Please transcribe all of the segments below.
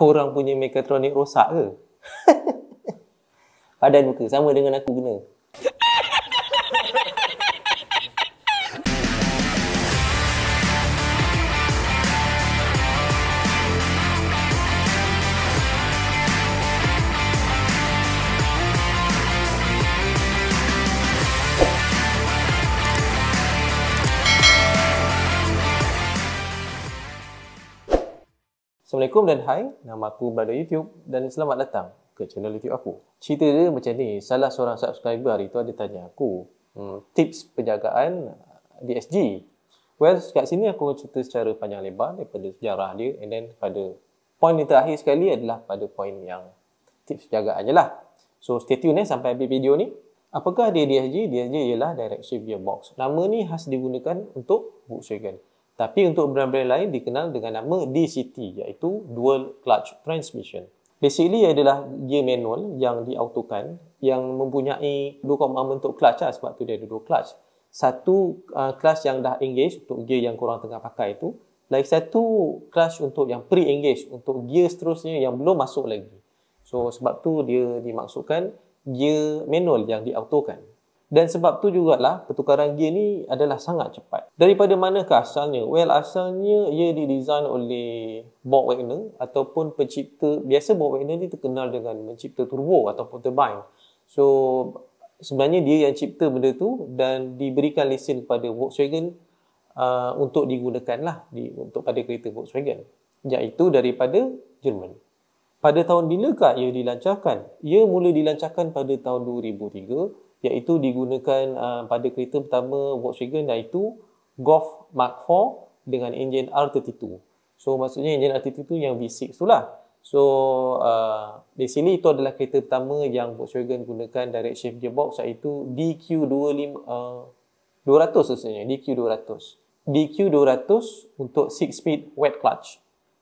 Kau orang punya mekatronik rosak ke? Padan muka sama dengan aku kena. Assalamualaikum dan hai, nama aku Brother YouTube dan selamat datang ke channel YouTube aku. Cerita dia macam ni, salah seorang subscriber hari tu ada tanya aku hmm, tips penjagaan uh, di SG. Well, kat sini aku akan cerita secara panjang lebar daripada sejarah dia and then pada point yang terakhir sekali adalah pada point yang tips penjagaan je lah. So, stay tune eh sampai habis video ni. Apakah dia DSG? DSG ialah Direct Shift Gearbox. Nama ni khas digunakan untuk Volkswagen. Tapi untuk brand-brand lain dikenal dengan nama DCT iaitu Dual Clutch Transmission. Basically ia adalah gear manual yang diautokan yang mempunyai dua komponen untuk clutch lah, sebab tu dia ada dua clutch. Satu uh, clutch yang dah engage untuk gear yang kurang tengah pakai itu. Lagi satu clutch untuk yang pre-engage untuk gear seterusnya yang belum masuk lagi. So sebab tu dia dimaksudkan gear manual yang diautokan. Dan sebab tu jugalah pertukaran gear ni adalah sangat cepat. Daripada manakah asalnya? Well, asalnya ia didesain oleh Bob Wagner ataupun pencipta, biasa Bob Wagner ni terkenal dengan mencipta turbo ataupun turbine. So, sebenarnya dia yang cipta benda tu dan diberikan lesen kepada Volkswagen uh, untuk digunakan lah di, untuk pada kereta Volkswagen iaitu daripada Jerman. Pada tahun bilakah ia dilancarkan? Ia mula dilancarkan pada tahun 2003 iaitu digunakan uh, pada kereta pertama Volkswagen iaitu Golf Mark IV dengan enjin R32. So maksudnya enjin R32 tu yang V6 tu lah. So uh, di sini itu adalah kereta pertama yang Volkswagen gunakan direct shift gearbox iaitu DQ25 uh, 200 sebenarnya DQ200. DQ200 untuk 6 speed wet clutch.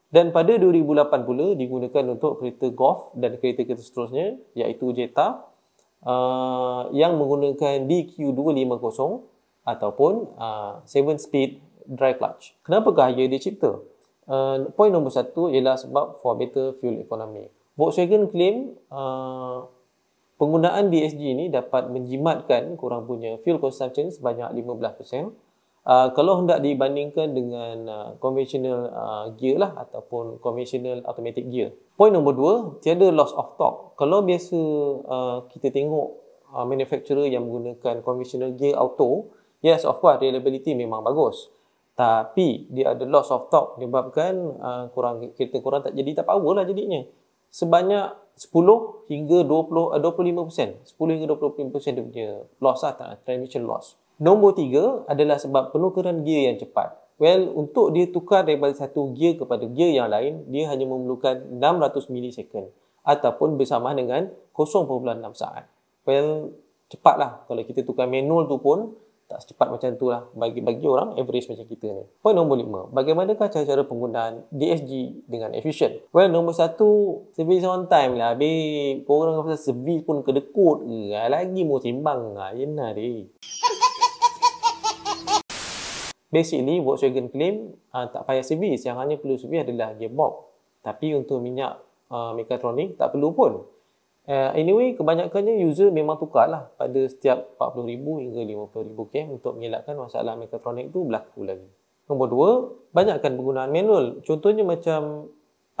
Dan pada 2008 pula digunakan untuk kereta Golf dan kereta-kereta seterusnya iaitu Jetta, Uh, yang menggunakan DQ250 ataupun uh, 7 speed dry clutch. Kenapakah ia dicipta? Uh, Poin nombor satu ialah sebab for better fuel economy. Volkswagen claim uh, penggunaan DSG ini dapat menjimatkan kurang punya fuel consumption sebanyak 15% uh, kalau hendak dibandingkan dengan uh, conventional uh, gear lah ataupun conventional automatic gear. point nombor dua, tiada loss of torque. Kalau biasa uh, kita tengok uh, manufacturer yang menggunakan conventional gear auto, yes of course reliability memang bagus. Tapi dia ada loss of torque menyebabkan uh, kurang kereta kurang tak jadi tak power lah jadinya. Sebanyak 10 hingga 20 uh, 25%, 10 hingga 25% dia punya loss lah, transmission loss. Nombor tiga adalah sebab penukaran gear yang cepat. Well, untuk dia tukar daripada satu gear kepada gear yang lain, dia hanya memerlukan 600 ms ataupun bersamaan dengan 0.6 saat. Well, cepatlah kalau kita tukar manual tu pun tak secepat macam tu lah bagi, bagi orang average macam kita ni. Point nombor lima, bagaimanakah cara-cara penggunaan DSG dengan efficient? Well, nombor satu, service on time lah. Habis korang rasa service pun kedekut ke? Lagi mau timbang lah. Yenah ya dia basically Volkswagen claim uh, tak payah servis yang hanya perlu servis adalah gearbox tapi untuk minyak uh, mekatronik tak perlu pun uh, anyway kebanyakannya user memang tukar lah pada setiap 40,000 hingga 50,000 km untuk mengelakkan masalah mekatronik tu berlaku lagi nombor dua banyakkan penggunaan manual contohnya macam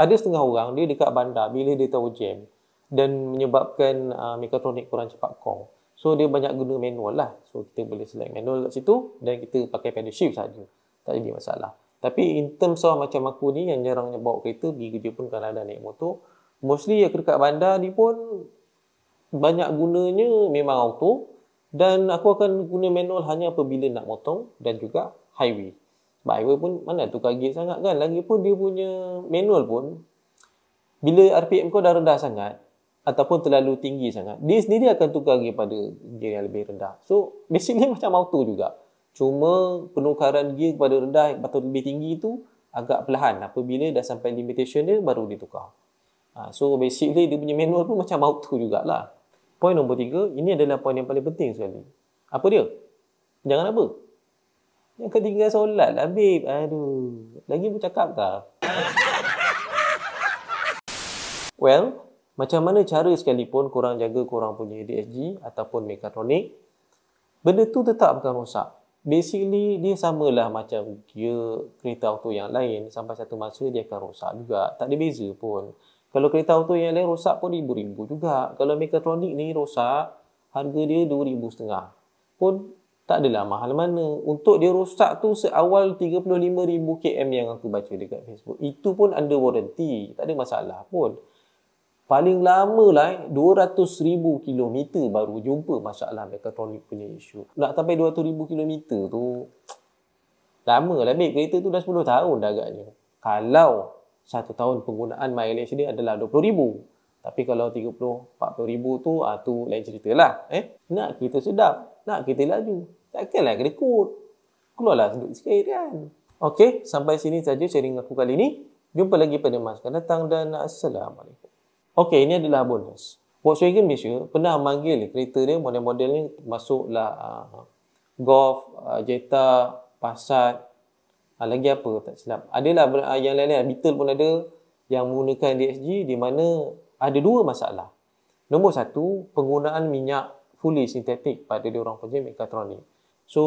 ada setengah orang dia dekat bandar bila dia tahu jam dan menyebabkan uh, mekatronik kurang cepat kong. So dia banyak guna manual lah. So kita boleh select manual kat situ dan kita pakai pedal shift saja. Tak ada masalah. Tapi in terms of macam aku ni yang jarang bawa kereta pergi kerja pun kalau ada naik motor, mostly aku dekat bandar ni pun banyak gunanya memang auto dan aku akan guna manual hanya apabila nak motong dan juga highway. Sebab highway pun mana tu gear sangat kan. Lagipun dia punya manual pun bila RPM kau dah rendah sangat, ataupun terlalu tinggi sangat dia sendiri akan tukar pada gear yang lebih rendah so basically macam auto juga cuma penukaran gear kepada rendah atau lebih tinggi itu agak perlahan apabila dah sampai limitation dia baru ditukar ha, so basically dia punya manual pun macam auto jugalah Point nombor tiga, ini adalah point yang paling penting sekali. Apa dia? Jangan apa? Yang ketiga solat lah, babe. Aduh, lagi bercakap tak? Well, macam mana cara sekalipun kurang jaga kurang punya ADSG ataupun mekatronik, benda tu tetap akan rosak. Basically, dia samalah macam gear kereta auto yang lain sampai satu masa dia akan rosak juga. Tak ada beza pun. Kalau kereta auto yang lain rosak pun RM1,000 juga. Kalau mekatronik ni rosak, harga dia RM2,500 pun tak adalah mahal mana. Untuk dia rosak tu seawal 35,000 km yang aku baca dekat Facebook. Itu pun under warranty. Tak ada masalah pun paling lama lah eh, ribu kilometer baru jumpa masalah mekatronik punya isu. Nak sampai ribu kilometer tu, lama lah babe. Kereta tu dah 10 tahun dah agaknya. Kalau satu tahun penggunaan mileage dia adalah ribu, Tapi kalau 30, 40,000 tu, ah, tu lain cerita lah. Eh? Nak kereta sedap, nak kereta laju. Takkanlah kena kot. Keluarlah sedut sikit kan. Okay, sampai sini saja sharing aku kali ni. Jumpa lagi pada masa akan datang dan Assalamualaikum. Okey, ini adalah bonus. Volkswagen Malaysia pernah manggil kereta dia, model-model ni masuklah uh, Golf, uh, Jetta, Passat, uh, lagi apa tak silap. Adalah uh, yang lain-lain, Beetle pun ada yang menggunakan DSG di mana ada dua masalah. Nombor satu, penggunaan minyak fully sintetik pada diorang punya mekatronik. So,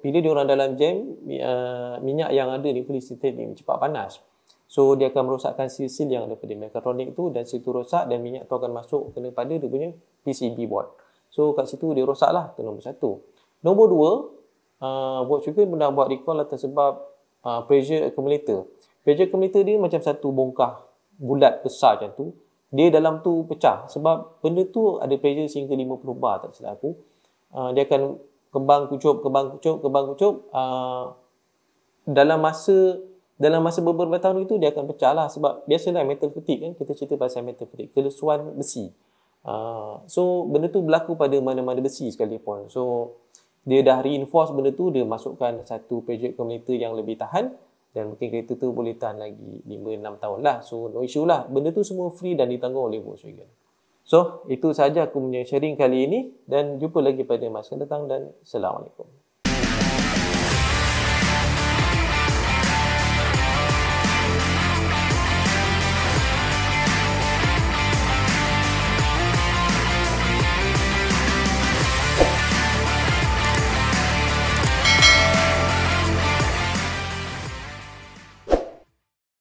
bila diorang dalam jam, uh, minyak yang ada ni fully sintetik ni cepat panas. So dia akan merosakkan seal-seal yang daripada mekatronik tu dan situ rosak dan minyak tu akan masuk kena pada dia punya PCB board. So kat situ dia rosaklah. lah tu nombor satu. Nombor dua, uh, board sugar pernah buat recall atas sebab uh, pressure accumulator. Pressure accumulator dia macam satu bongkah bulat besar macam tu. Dia dalam tu pecah sebab benda tu ada pressure sehingga 50 bar tak silap aku. Uh, dia akan kembang kucup, kembang kucup, kembang kucup. Uh, dalam masa dalam masa beberapa tahun itu dia akan pecah lah sebab biasanya metal fatigue kan kita cerita pasal metal fatigue kelesuan besi uh, so benda tu berlaku pada mana-mana besi sekalipun so dia dah reinforce benda tu dia masukkan satu project accumulator yang lebih tahan dan mungkin kereta tu boleh tahan lagi 5-6 tahun lah so no issue lah benda tu semua free dan ditanggung oleh Volkswagen so itu sahaja aku punya sharing kali ini dan jumpa lagi pada masa datang dan Assalamualaikum